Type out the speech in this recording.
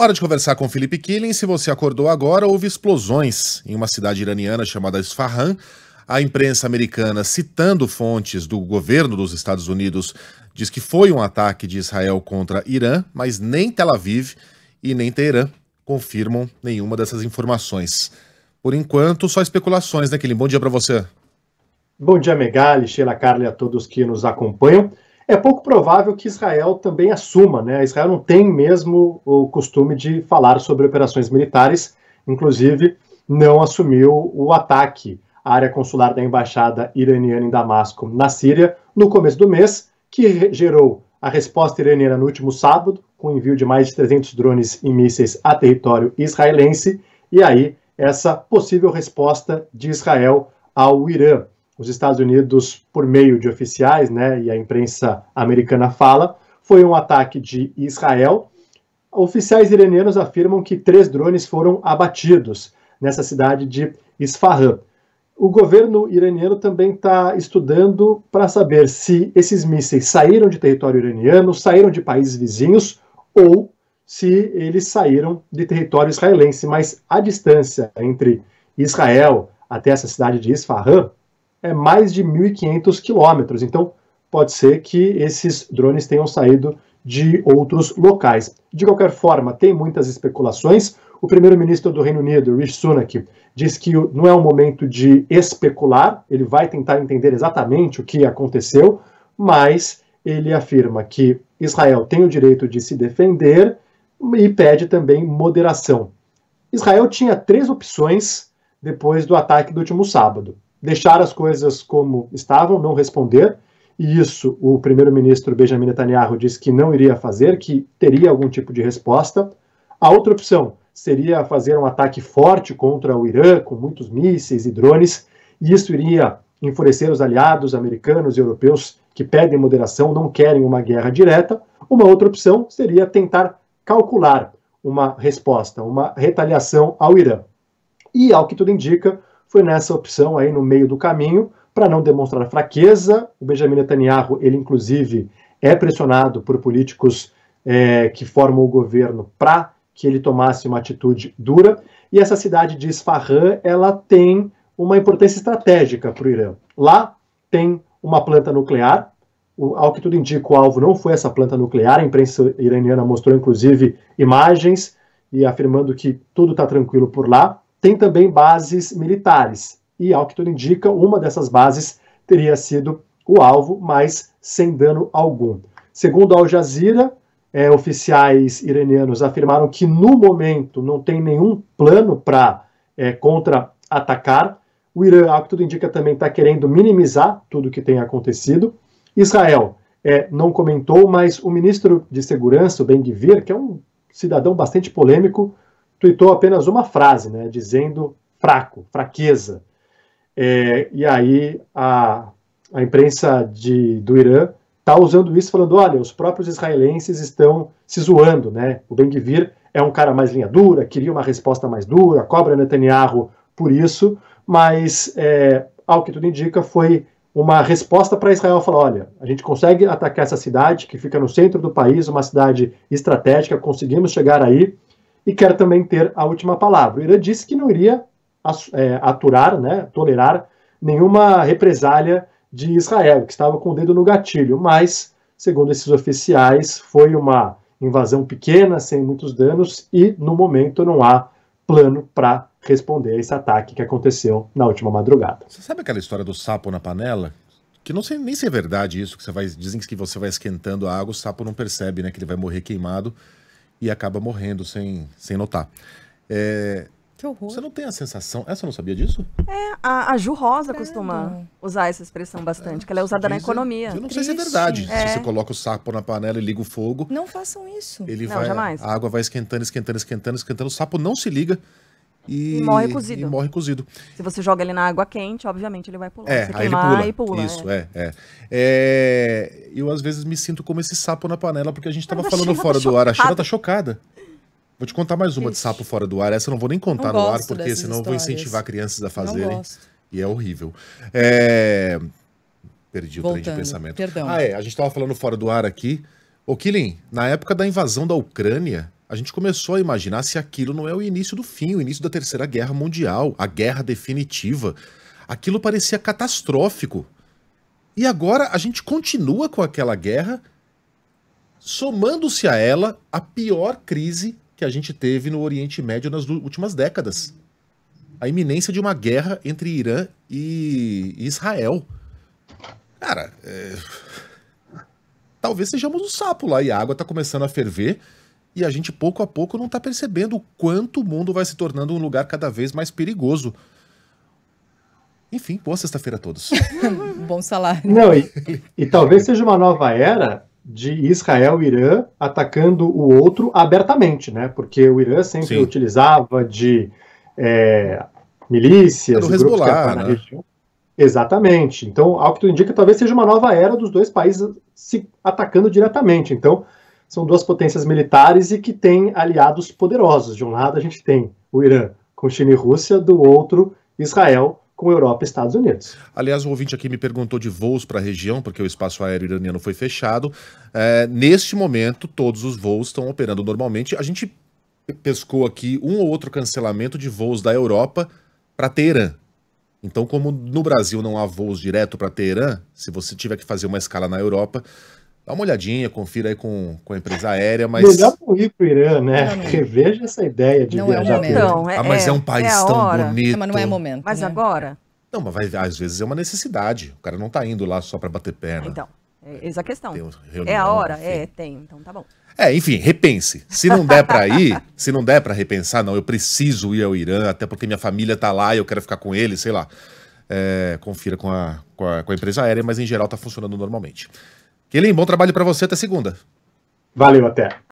Hora de conversar com Felipe Killing. Se você acordou agora, houve explosões em uma cidade iraniana chamada Isfahan. A imprensa americana, citando fontes do governo dos Estados Unidos, diz que foi um ataque de Israel contra Irã, mas nem Tel Aviv e nem Teherã confirmam nenhuma dessas informações. Por enquanto, só especulações, né, Killing? Bom dia para você. Bom dia, Megali, Sheila Carla e a todos que nos acompanham é pouco provável que Israel também assuma, né? Israel não tem mesmo o costume de falar sobre operações militares, inclusive não assumiu o ataque à área consular da embaixada iraniana em Damasco, na Síria, no começo do mês, que gerou a resposta iraniana no último sábado, com envio de mais de 300 drones e mísseis a território israelense, e aí essa possível resposta de Israel ao Irã os Estados Unidos, por meio de oficiais, né, e a imprensa americana fala, foi um ataque de Israel. Oficiais iranianos afirmam que três drones foram abatidos nessa cidade de Isfahan. O governo iraniano também está estudando para saber se esses mísseis saíram de território iraniano, saíram de países vizinhos ou se eles saíram de território israelense. Mas a distância entre Israel até essa cidade de Isfahan é mais de 1.500 quilômetros. Então, pode ser que esses drones tenham saído de outros locais. De qualquer forma, tem muitas especulações. O primeiro-ministro do Reino Unido, Rich Sunak, diz que não é o momento de especular, ele vai tentar entender exatamente o que aconteceu, mas ele afirma que Israel tem o direito de se defender e pede também moderação. Israel tinha três opções depois do ataque do último sábado deixar as coisas como estavam, não responder, e isso o primeiro-ministro Benjamin Netanyahu disse que não iria fazer, que teria algum tipo de resposta. A outra opção seria fazer um ataque forte contra o Irã, com muitos mísseis e drones, e isso iria enfurecer os aliados americanos e europeus que pedem moderação, não querem uma guerra direta. Uma outra opção seria tentar calcular uma resposta, uma retaliação ao Irã. E, ao que tudo indica, foi nessa opção aí no meio do caminho para não demonstrar fraqueza. O Benjamin Netanyahu, ele inclusive é pressionado por políticos é, que formam o governo para que ele tomasse uma atitude dura. E essa cidade de Isfahan, ela tem uma importância estratégica para o Irã. Lá tem uma planta nuclear. O, ao que tudo indica, o alvo não foi essa planta nuclear. A imprensa iraniana mostrou, inclusive, imagens e afirmando que tudo está tranquilo por lá tem também bases militares. E, ao que tudo indica, uma dessas bases teria sido o alvo, mas sem dano algum. Segundo Al Jazeera, é, oficiais iranianos afirmaram que no momento não tem nenhum plano para é, contra-atacar. O Irã, ao que tudo indica, também está querendo minimizar tudo o que tem acontecido. Israel é, não comentou, mas o ministro de Segurança, o Ben Gvir, que é um cidadão bastante polêmico, tweetou apenas uma frase, né, dizendo fraco, fraqueza. É, e aí a, a imprensa de, do Irã está usando isso, falando: olha, os próprios israelenses estão se zoando, né? O Ben Gvir é um cara mais linha dura, queria uma resposta mais dura, cobra Netanyahu por isso, mas é, ao que tudo indica foi uma resposta para Israel falar: olha, a gente consegue atacar essa cidade que fica no centro do país, uma cidade estratégica, conseguimos chegar aí, e quer também ter a última palavra. O Irã disse que não iria é, aturar, né, tolerar nenhuma represália de Israel, que estava com o dedo no gatilho, mas, segundo esses oficiais, foi uma invasão pequena, sem muitos danos, e no momento não há plano para responder a esse ataque que aconteceu na última madrugada. Você sabe aquela história do sapo na panela? Que não sei nem se é verdade isso, que você vai. Dizem que você vai esquentando a água, o sapo não percebe, né? Que ele vai morrer queimado e acaba morrendo sem, sem notar. É, que horror. Você não tem a sensação. Essa eu não sabia disso? É, a, a Ju Rosa Credo. costuma usar essa expressão bastante, é, que ela é usada na economia. Eu não Triste. sei se é verdade. É. Se você coloca o sapo na panela e liga o fogo. Não façam isso. Ele não, vai, jamais. A água vai esquentando, esquentando, esquentando, esquentando. O sapo não se liga. E, e morre cozido. E morre cozido. Se você joga ele na água quente, obviamente ele vai pular. É, você aí ele pula. e pula. Isso, é. é. É, é. Eu às vezes me sinto como esse sapo na panela, porque a gente estava ah, falando tá fora tá do chocada. ar. A Sheila tá chocada. Vou te contar mais uma Ixi. de sapo fora do ar. Essa eu não vou nem contar não no ar, porque senão eu vou incentivar crianças a fazerem. E é horrível. É... Perdi Voltando. o trem de pensamento. Perdão. Ah, é. A gente estava falando fora do ar aqui. Ô, Kilin, na época da invasão da Ucrânia, a gente começou a imaginar se aquilo não é o início do fim, o início da Terceira Guerra Mundial, a guerra definitiva. Aquilo parecia catastrófico. E agora a gente continua com aquela guerra, somando-se a ela a pior crise que a gente teve no Oriente Médio nas últimas décadas. A iminência de uma guerra entre Irã e Israel. Cara, é... talvez sejamos um sapo lá e a água está começando a ferver e a gente pouco a pouco não está percebendo o quanto o mundo vai se tornando um lugar cada vez mais perigoso. Enfim, boa sexta-feira a todos. Bom salário. Não, e, e, talvez seja uma nova era de Israel e Irã atacando o outro abertamente, né? Porque o Irã sempre Sim. utilizava de é, milícias, Era grupos que né? região. Exatamente. Então, ao que tu indica, talvez seja uma nova era dos dois países se atacando diretamente. Então, são duas potências militares e que têm aliados poderosos. De um lado, a gente tem o Irã com China e Rússia, do outro, Israel com Europa e Estados Unidos. Aliás, o ouvinte aqui me perguntou de voos para a região, porque o espaço aéreo iraniano foi fechado. É, neste momento, todos os voos estão operando normalmente. A gente pescou aqui um ou outro cancelamento de voos da Europa para Teherã. Então, como no Brasil não há voos direto para Teherã, se você tiver que fazer uma escala na Europa, Dá uma olhadinha, confira aí com, com a empresa aérea, mas. Melhor ir para o Irã, né? Reveja essa ideia de não é viajar é então, é, ah, mas é, é, um país é tão bonito. mas não é momento. Mas né? agora? Não, mas vai, às vezes é uma necessidade. O cara não está indo lá só para bater perna. Ah, então, é, essa é a questão. Reunião, é a hora? Enfim. É, tem. Então tá bom. É, enfim, repense. Se não der para ir, se não der para repensar, não, eu preciso ir ao Irã, até porque minha família está lá e eu quero ficar com ele, sei lá. confira com a, com a, com a empresa aérea, mas em geral está funcionando normalmente. Kelim, bom trabalho para você até segunda. Valeu, até.